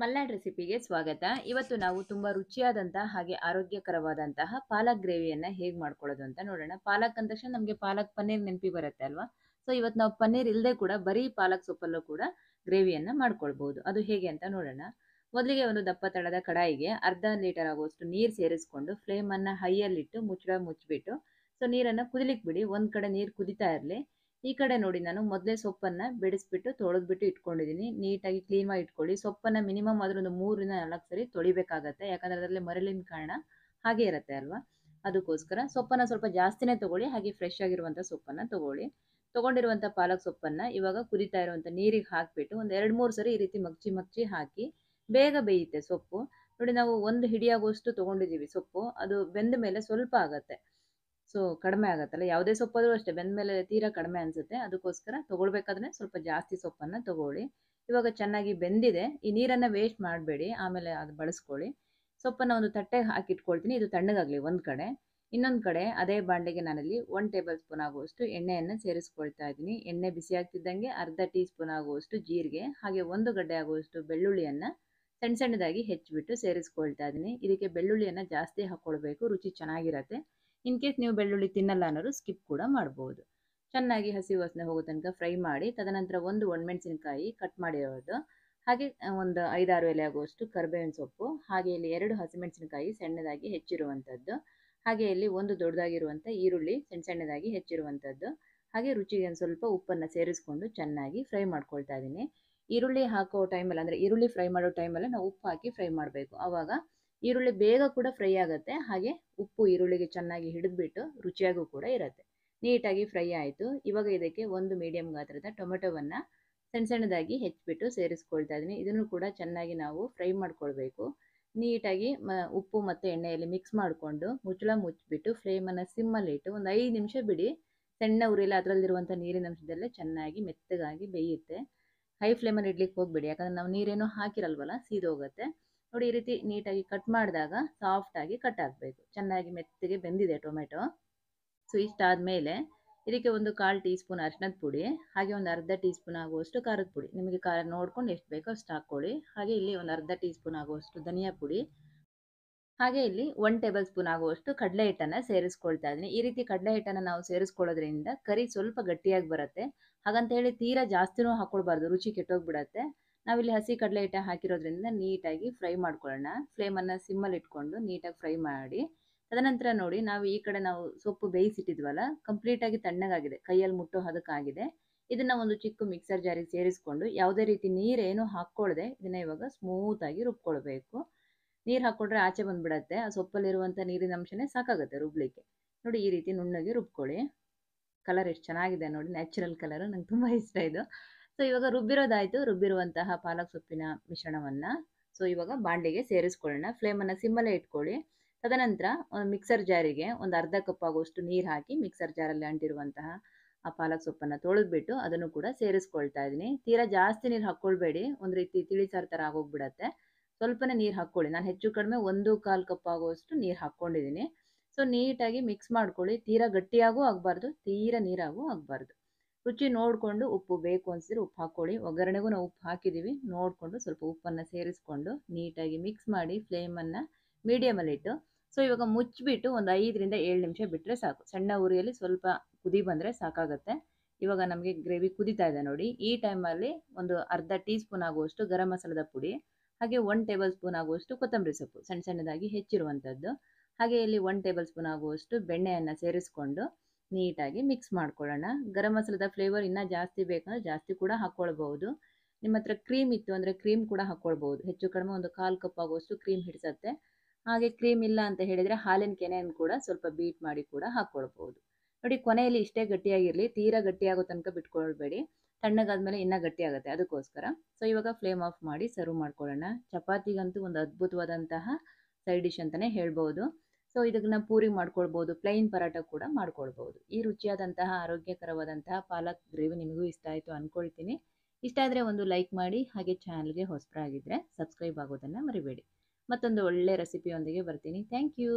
ಮಲ್ನಾಡ್ ರೆಸಿಪಿಗೆ ಸ್ವಾಗತ ಇವತ್ತು ನಾವು ತುಂಬ ರುಚಿಯಾದಂತಹ ಹಾಗೆ ಆರೋಗ್ಯಕರವಾದಂತಹ ಪಾಲಕ್ ಗ್ರೇವಿಯನ್ನು ಹೇಗೆ ಮಾಡ್ಕೊಳ್ಳೋದು ಅಂತ ನೋಡೋಣ ಪಾಲಕ್ ಅಂದ ತಕ್ಷಣ ನಮಗೆ ಪಾಲಕ್ ಪನ್ನೀರ್ ನೆನಪಿ ಬರುತ್ತೆ ಅಲ್ವಾ ಸೊ ಇವತ್ತು ನಾವು ಪನ್ನೀರ್ ಇಲ್ಲದೆ ಕೂಡ ಬರೀ ಪಾಲಕ್ ಸೊಪ್ಪಲ್ಲೂ ಕೂಡ ಗ್ರೇವಿಯನ್ನು ಮಾಡ್ಕೊಳ್ಬೋದು ಅದು ಹೇಗೆ ಅಂತ ನೋಡೋಣ ಮೊದಲಿಗೆ ಒಂದು ದಪ್ಪ ತಳದ ಕಡಾಯಿಗೆ ಅರ್ಧ ಲೀಟರ್ ಆಗುವಷ್ಟು ನೀರು ಸೇರಿಸ್ಕೊಂಡು ಫ್ಲೇಮನ್ನು ಹೈಯಲ್ಲಿಟ್ಟು ಮುಚ್ಚಳ ಮುಚ್ಚಿಬಿಟ್ಟು ಸೊ ನೀರನ್ನು ಕುದಿಲಿಕ್ಕೆ ಬಿಡಿ ಒಂದು ಕಡೆ ನೀರು ಕುದಿತಾ ಇರಲಿ ಈ ಕಡೆ ನೋಡಿ ನಾನು ಮೊದಲೇ ಸೊಪ್ಪನ್ನು ಬಿಡಿಸ್ಬಿಟ್ಟು ತೊಳೆದ್ಬಿಟ್ಟು ಇಟ್ಕೊಂಡಿದ್ದೀನಿ ನೀಟಾಗಿ ಕ್ಲೀನ್ ಮಾಡಿ ಇಟ್ಕೊಳ್ಳಿ ಸೊಪ್ಪನ್ನು ಮಿನಿಮಮ್ ಅದರೊಂದು ಮೂರಿಂದ ನಾಲ್ಕು ಸರಿ ತೊಳಿಬೇಕಾಗತ್ತೆ ಯಾಕಂದರೆ ಅದರಲ್ಲಿ ಮರಳಿನ ಕಾರಣ ಹಾಗೆ ಇರುತ್ತೆ ಅಲ್ವಾ ಅದಕ್ಕೋಸ್ಕರ ಸೊಪ್ಪನ್ನು ಸ್ವಲ್ಪ ಜಾಸ್ತಿನೇ ತೊಗೊಳ್ಳಿ ಹಾಗೆ ಫ್ರೆಶ್ ಆಗಿರುವಂಥ ಸೊಪ್ಪನ್ನು ತೊಗೊಳ್ಳಿ ತೊಗೊಂಡಿರುವಂಥ ಪಾಲಕ್ ಸೊಪ್ಪನ್ನು ಇವಾಗ ಕುದಿತಾ ಇರುವಂಥ ನೀರಿಗೆ ಹಾಕಿಬಿಟ್ಟು ಒಂದು ಎರಡು ಮೂರು ಸರಿ ಈ ರೀತಿ ಮಗ್ಚಿ ಮಗ್ಚಿ ಹಾಕಿ ಬೇಗ ಬೇಯುತ್ತೆ ಸೊಪ್ಪು ನೋಡಿ ನಾವು ಒಂದು ಹಿಡಿಯಾಗುವಷ್ಟು ತೊಗೊಂಡಿದ್ದೀವಿ ಸೊಪ್ಪು ಅದು ಬೆಂದ ಮೇಲೆ ಸ್ವಲ್ಪ ಆಗುತ್ತೆ ಸೊ ಕಡಿಮೆ ಆಗುತ್ತಲ್ಲ ಯಾವುದೇ ಸೊಪ್ಪಾದರೂ ಅಷ್ಟೇ ಬೆಂದ ಮೇಲೆ ತೀರಾ ಕಡಿಮೆ ಅನಿಸುತ್ತೆ ಅದಕ್ಕೋಸ್ಕರ ತೊಗೊಳ್ಬೇಕಾದ್ರೆ ಸ್ವಲ್ಪ ಜಾಸ್ತಿ ಸೊಪ್ಪನ್ನು ತೊಗೊಳ್ಳಿ ಇವಾಗ ಚೆನ್ನಾಗಿ ಬೆಂದಿದೆ ಈ ನೀರನ್ನು ವೇಸ್ಟ್ ಮಾಡಬೇಡಿ ಆಮೇಲೆ ಅದು ಬಳಸ್ಕೊಳ್ಳಿ ಸೊಪ್ಪನ್ನು ಒಂದು ತಟ್ಟೆ ಹಾಕಿಟ್ಕೊಳ್ತೀನಿ ಇದು ತಣ್ಣಗಾಗಲಿ ಒಂದು ಕಡೆ ಇನ್ನೊಂದು ಕಡೆ ಅದೇ ಬಾಂಡೆಗೆ ನಾನಲ್ಲಿ ಒನ್ ಟೇಬಲ್ ಸ್ಪೂನ್ ಆಗುವಷ್ಟು ಎಣ್ಣೆಯನ್ನು ಸೇರಿಸ್ಕೊಳ್ತಾ ಇದ್ದೀನಿ ಎಣ್ಣೆ ಬಿಸಿ ಆಗ್ತಿದ್ದಂಗೆ ಅರ್ಧ ಟೀ ಸ್ಪೂನ್ ಆಗುವಷ್ಟು ಜೀರಿಗೆ ಹಾಗೆ ಒಂದು ಗಡ್ಡೆ ಆಗುವಷ್ಟು ಬೆಳ್ಳುಳ್ಳಿಯನ್ನು ಸಣ್ಣ ಸಣ್ಣದಾಗಿ ಹೆಚ್ಚಿಬಿಟ್ಟು ಸೇರಿಸ್ಕೊಳ್ತಾ ಇದ್ದೀನಿ ಇದಕ್ಕೆ ಬೆಳ್ಳುಳ್ಳಿಯನ್ನು ಜಾಸ್ತಿ ಹಾಕ್ಕೊಳ್ಬೇಕು ರುಚಿ ಚೆನ್ನಾಗಿರತ್ತೆ ಇನ್ ಕೇಸ್ ನೀವು ಬೆಳ್ಳುಳ್ಳಿ ತಿನ್ನಲ್ಲ ಅನ್ನೋರು ಸ್ಕಿಪ್ ಕೂಡ ಮಾಡ್ಬೋದು ಚೆನ್ನಾಗಿ ಹಸಿ ವಾಸನೆ ಹೋಗೋ ತನಕ ಫ್ರೈ ಮಾಡಿ ತದನಂತರ ಒಂದು ಒಣಮೆಣಸಿನಕಾಯಿ ಕಟ್ ಮಾಡಿರೋದು ಹಾಗೆ ಒಂದು ಐದಾರು ಎಲೆ ಆಗುವಷ್ಟು ಕರ್ಬೇವಿನ ಸೊಪ್ಪು ಹಾಗೆ ಇಲ್ಲಿ ಎರಡು ಹಸಿಮೆಣಸಿನಕಾಯಿ ಸಣ್ಣದಾಗಿ ಹೆಚ್ಚಿರುವಂಥದ್ದು ಹಾಗೆ ಇಲ್ಲಿ ಒಂದು ದೊಡ್ಡದಾಗಿರುವಂಥ ಈರುಳ್ಳಿ ಸಣ್ಣ ಸಣ್ಣದಾಗಿ ಹೆಚ್ಚಿರುವಂಥದ್ದು ಹಾಗೆ ರುಚಿಗೆ ಒಂದು ಸ್ವಲ್ಪ ಉಪ್ಪನ್ನು ಸೇರಿಸ್ಕೊಂಡು ಚೆನ್ನಾಗಿ ಫ್ರೈ ಮಾಡ್ಕೊಳ್ತಾ ಇದ್ದೀನಿ ಈರುಳ್ಳಿ ಹಾಕೋ ಟೈಮಲ್ಲಿ ಅಂದರೆ ಈರುಳ್ಳಿ ಫ್ರೈ ಮಾಡೋ ಟೈಮಲ್ಲಿ ನಾವು ಉಪ್ಪು ಹಾಕಿ ಫ್ರೈ ಮಾಡಬೇಕು ಆವಾಗ ಈರುಳ್ಳಿ ಬೇಗ ಕೂಡ ಫ್ರೈ ಆಗುತ್ತೆ ಹಾಗೆ ಉಪ್ಪು ಈರುಳ್ಳಿಗೆ ಚೆನ್ನಾಗಿ ಹಿಡಿದ್ಬಿಟ್ಟು ರುಚಿಯಾಗೂ ಕೂಡ ಇರುತ್ತೆ ನೀಟಾಗಿ ಫ್ರೈ ಆಯಿತು ಇವಾಗ ಇದಕ್ಕೆ ಒಂದು ಮೀಡಿಯಂ ಗಾತ್ರದ ಟೊಮೆಟೊವನ್ನು ಸಣ್ಣ ಸಣ್ಣದಾಗಿ ಹೆಚ್ಚಿಬಿಟ್ಟು ಸೇರಿಸ್ಕೊಳ್ತಾ ಇದ್ದೀನಿ ಇದನ್ನು ಕೂಡ ಚೆನ್ನಾಗಿ ನಾವು ಫ್ರೈ ಮಾಡ್ಕೊಳ್ಬೇಕು ನೀಟಾಗಿ ಮ ಉಪ್ಪು ಮತ್ತು ಎಣ್ಣೆಯಲ್ಲಿ ಮಿಕ್ಸ್ ಮಾಡಿಕೊಂಡು ಮುಚ್ಚಳ ಮುಚ್ಚಿಬಿಟ್ಟು ಫ್ಲೇಮನ್ನು ಇಟ್ಟು ಒಂದು ಐದು ನಿಮಿಷ ಬಿಡಿ ಸಣ್ಣ ಉರಿಲ್ಲ ಅದರಲ್ಲಿರುವಂಥ ನೀರಿನ ಅಂಶದಲ್ಲೇ ಚೆನ್ನಾಗಿ ಮೆತ್ತಗಾಗಿ ಬೇಯುತ್ತೆ ಹೈ ಫ್ಲೇಮಲ್ಲಿ ಇಡ್ಲಿಕ್ಕೆ ಹೋಗ್ಬೇಡಿ ಯಾಕಂದರೆ ನಾವು ನೀರೇನೋ ಹಾಕಿರಲ್ವಲ್ಲ ಸೀದೋಗುತ್ತೆ ನೋಡಿ ಈ ರೀತಿ ನೀಟಾಗಿ ಕಟ್ ಮಾಡಿದಾಗ ಸಾಫ್ಟಾಗಿ ಕಟ್ ಆಗಬೇಕು ಚೆನ್ನಾಗಿ ಮೆತ್ತಗೆ ಬೆಂದಿದೆ ಟೊಮೆಟೊ ಸೊ ಮೇಲೆ ಇದಕ್ಕೆ ಒಂದು ಕಾಲು ಟೀ ಸ್ಪೂನ್ ಅರಿಶಿನದ ಪುಡಿ ಹಾಗೆ ಒಂದು ಅರ್ಧ ಟೀ ಸ್ಪೂನ್ ಆಗುವಷ್ಟು ಖಾರದ ಪುಡಿ ನಿಮಗೆ ಖಾರ ನೋಡ್ಕೊಂಡು ಎಷ್ಟು ಬೇಕೋ ಅಷ್ಟು ಹಾಕ್ಕೊಳ್ಳಿ ಹಾಗೆ ಇಲ್ಲಿ ಒಂದು ಅರ್ಧ ಟೀ ಸ್ಪೂನ್ ಆಗುವಷ್ಟು ಧನಿಯಾ ಪುಡಿ ಹಾಗೆ ಇಲ್ಲಿ ಒನ್ ಟೇಬಲ್ ಸ್ಪೂನ್ ಆಗುವಷ್ಟು ಕಡಲೆ ಹಿಟ್ಟನ್ನು ಸೇರಿಸ್ಕೊಳ್ತಾ ಇದ್ದೀನಿ ಈ ರೀತಿ ಕಡಲೆ ಹಿಟ್ಟನ್ನು ನಾವು ಸೇರಿಸ್ಕೊಳ್ಳೋದ್ರಿಂದ ಕರಿ ಸ್ವಲ್ಪ ಗಟ್ಟಿಯಾಗಿ ಬರುತ್ತೆ ಹಾಗಂತ ಹೇಳಿ ತೀರಾ ಜಾಸ್ತಿನೂ ಹಾಕ್ಕೊಳ್ಬಾರ್ದು ರುಚಿ ಕೆಟ್ಟೋಗ್ಬಿಡತ್ತೆ ನಾವಿಲ್ಲಿ ಹಸಿ ಕಡಲೆ ಹಿಟ್ಟ ಹಾಕಿರೋದ್ರಿಂದ ನೀಟಾಗಿ ಫ್ರೈ ಮಾಡ್ಕೊಳ್ಳೋಣ ಫ್ಲೇಮನ್ನು ಸಿಮ್ಮಲ್ಲಿ ಇಟ್ಕೊಂಡು ನೀಟಾಗಿ ಫ್ರೈ ಮಾಡಿ ತದನಂತರ ನೋಡಿ ನಾವು ಈ ಕಡೆ ನಾವು ಸೊಪ್ಪು ಬೇಯಿಸಿಟ್ಟಿದ್ವಲ್ಲ ಕಂಪ್ಲೀಟಾಗಿ ತಣ್ಣಗಾಗಿದೆ ಕೈಯಲ್ಲಿ ಮುಟ್ಟೋ ಹದಕ್ಕಾಗಿದೆ ಇದನ್ನು ಒಂದು ಚಿಕ್ಕ ಮಿಕ್ಸರ್ ಜಾರಿಗೆ ಸೇರಿಸ್ಕೊಂಡು ಯಾವುದೇ ರೀತಿ ನೀರೇನು ಹಾಕ್ಕೊಳ್ಳದೆ ಇದನ್ನು ಇವಾಗ ಸ್ಮೂತಾಗಿ ರುಬ್ಕೊಳ್ಬೇಕು ನೀರು ಹಾಕ್ಕೊಂಡ್ರೆ ಆಚೆ ಬಂದುಬಿಡತ್ತೆ ಆ ಸೊಪ್ಪಲ್ಲಿರುವಂಥ ನೀರಿನ ಅಂಶನೇ ಸಾಕಾಗುತ್ತೆ ರುಬ್ಲಿಕ್ಕೆ ನೋಡಿ ಈ ರೀತಿ ನುಣ್ಣಗೆ ರುಬ್ಕೊಳ್ಳಿ ಕಲರ್ ಎಷ್ಟು ಚೆನ್ನಾಗಿದೆ ನೋಡಿ ನ್ಯಾಚುರಲ್ ಕಲರು ನಂಗೆ ತುಂಬ ಇಷ್ಟ ಇದು ಸೊ ಇವಾಗ ರುಬ್ಬಿರೋದಾಯಿತು ರುಬ್ಬಿರುವಂತಹ ಪಾಲಕ್ ಸೊಪ್ಪಿನ ಮಿಶ್ರಣವನ್ನು ಸೊ ಇವಾಗ ಬಾಂಡೆಗೆ ಸೇರಿಸ್ಕೊಳ್ಳೋಣ ಫ್ಲೇಮನ್ನು ಸಿಮ್ಮಲ್ಲೇ ಇಟ್ಕೊಳ್ಳಿ ತದನಂತರ ಒಂದು ಮಿಕ್ಸರ್ ಜಾರಿಗೆ ಒಂದು ಅರ್ಧ ಕಪ್ ಆಗುವಷ್ಟು ನೀರು ಹಾಕಿ ಮಿಕ್ಸರ್ ಜಾರಲ್ಲಿ ಅಂಟಿರುವಂತಹ ಆ ಪಾಲಕ್ ಸೊಪ್ಪನ್ನು ತೊಳೆದ್ಬಿಟ್ಟು ಅದನ್ನು ಕೂಡ ಸೇರಿಸ್ಕೊಳ್ತಾ ಇದ್ದೀನಿ ತೀರಾ ಜಾಸ್ತಿ ನೀರು ಹಾಕ್ಕೊಳ್ಬೇಡಿ ಒಂದು ರೀತಿ ತಿಳಿಸಾರು ಥರ ಆಗೋಗ್ಬಿಡತ್ತೆ ಸ್ವಲ್ಪನೇ ನೀರು ಹಾಕ್ಕೊಳ್ಳಿ ನಾನು ಹೆಚ್ಚು ಕಡಿಮೆ ಒಂದು ಕಾಲು ಕಪ್ ಆಗುವಷ್ಟು ನೀರು ಹಾಕ್ಕೊಂಡಿದ್ದೀನಿ ಸೊ ನೀಟಾಗಿ ಮಿಕ್ಸ್ ಮಾಡ್ಕೊಳ್ಳಿ ತೀರಾ ಗಟ್ಟಿಯಾಗೂ ಆಗಬಾರ್ದು ತೀರಾ ನೀರಾಗೂ ಆಗಬಾರ್ದು ರುಚಿ ನೋಡಿಕೊಂಡು ಉಪ್ಪು ಬೇಕು ಅನಿಸಿದ್ರೆ ಉಪ್ಪು ಹಾಕೊಳ್ಳಿ ಒಗ್ಗರಣೆಗೂ ನಾವು ಉಪ್ಪು ಹಾಕಿದ್ದೀವಿ ನೋಡಿಕೊಂಡು ಸ್ವಲ್ಪ ಉಪ್ಪನ್ನು ಸೇರಿಸ್ಕೊಂಡು ನೀಟಾಗಿ ಮಿಕ್ಸ್ ಮಾಡಿ ಫ್ಲೇಮನ್ನು ಮೀಡಿಯಮಲ್ಲಿಟ್ಟು ಸೊ ಇವಾಗ ಮುಚ್ಚಿಬಿಟ್ಟು ಒಂದು ಐದರಿಂದ ಏಳು ನಿಮಿಷ ಬಿಟ್ಟರೆ ಸಾಕು ಸಣ್ಣ ಉರಿಯಲ್ಲಿ ಸ್ವಲ್ಪ ಕುದಿ ಬಂದರೆ ಸಾಕಾಗುತ್ತೆ ಇವಾಗ ನಮಗೆ ಗ್ರೇವಿ ಕುದಿತಾ ಇದೆ ನೋಡಿ ಈ ಟೈಮಲ್ಲಿ ಒಂದು ಅರ್ಧ ಟೀ ಸ್ಪೂನ್ ಆಗುವಷ್ಟು ಗರಂ ಮಸಾಲದ ಪುಡಿ ಹಾಗೆ ಒನ್ ಟೇಬಲ್ ಸ್ಪೂನ್ ಆಗುವಷ್ಟು ಕೊತ್ತಂಬರಿ ಸೊಪ್ಪು ಸಣ್ಣ ಸಣ್ಣದಾಗಿ ಹೆಚ್ಚಿರುವಂಥದ್ದು ಹಾಗೆ ಇಲ್ಲಿ ಒನ್ ಟೇಬಲ್ ಸ್ಪೂನ್ ಆಗುವಷ್ಟು ಬೆಣ್ಣೆಯನ್ನು ಸೇರಿಸ್ಕೊಂಡು ನೀಟಾಗಿ ಮಿಕ್ಸ್ ಮಾಡ್ಕೊಳ್ಳೋಣ ಗರಂ ಮಸಾಲದ ಫ್ಲೇವರ್ ಇನ್ನೂ ಜಾಸ್ತಿ ಬೇಕಂದ್ರೆ ಜಾಸ್ತಿ ಕೂಡ ಹಾಕ್ಕೊಳ್ಬಹುದು ನಿಮ್ಮ ಹತ್ರ ಕ್ರೀಮ್ ಇತ್ತು ಅಂದರೆ ಕ್ರೀಮ್ ಕೂಡ ಹಾಕ್ಕೊಳ್ಬಹುದು ಹೆಚ್ಚು ಕಡಿಮೆ ಒಂದು ಕಾಲು ಕಪ್ ಆಗುವಷ್ಟು ಕ್ರೀಮ್ ಹಿಡಿಸತ್ತೆ ಹಾಗೆ ಕ್ರೀಮ್ ಇಲ್ಲ ಅಂತ ಹೇಳಿದರೆ ಹಾಲಿನ ಕೆನೆಯನ್ನು ಕೂಡ ಸ್ವಲ್ಪ ಬೀಟ್ ಮಾಡಿ ಕೂಡ ಹಾಕ್ಕೊಳ್ಬಹುದು ನೋಡಿ ಕೊನೆಯಲ್ಲಿ ಇಷ್ಟೇ ಗಟ್ಟಿಯಾಗಿರಲಿ ತೀರಾ ಗಟ್ಟಿಯಾಗೋ ತನಕ ಬಿಟ್ಕೊಳ್ಬೇಡಿ ತಣ್ಣಗಾದ್ಮೇಲೆ ಇನ್ನೂ ಗಟ್ಟಿ ಆಗುತ್ತೆ ಅದಕ್ಕೋಸ್ಕರ ಸೊ ಇವಾಗ ಫ್ಲೇಮ್ ಆಫ್ ಮಾಡಿ ಸರ್ವ್ ಮಾಡ್ಕೊಳ್ಳೋಣ ಚಪಾತಿಗಂತೂ ಒಂದು ಅದ್ಭುತವಾದಂತಹ ಸೈಡ್ ಡಿಶ್ ಅಂತಲೇ ಹೇಳ್ಬೋದು ಸೊ ಇದನ್ನ ಪೂರಿ ಮಾಡ್ಕೊಳ್ಬೋದು ಪ್ಲೈನ್ ಪರಾಟ ಕೂಡ ಮಾಡ್ಕೊಳ್ಬೋದು ಈ ರುಚಿಯಾದಂತಹ ಆರೋಗ್ಯಕರವಾದಂತಹ ಪಾಲಕ್ ಗ್ರೇವಿ ನಿಮಗೂ ಇಷ್ಟ ಆಯಿತು ಅಂದ್ಕೊಳ್ತೀನಿ ಇಷ್ಟ ಆದರೆ ಒಂದು ಲೈಕ್ ಮಾಡಿ ಹಾಗೆ ಚಾನಲ್ಗೆ ಹೊಸಬರಾಗಿದ್ದರೆ ಸಬ್ಸ್ಕ್ರೈಬ್ ಆಗೋದನ್ನು ಮರಿಬೇಡಿ ಮತ್ತೊಂದು ಒಳ್ಳೆ ರೆಸಿಪಿಯೊಂದಿಗೆ ಬರ್ತೀನಿ ಥ್ಯಾಂಕ್ ಯು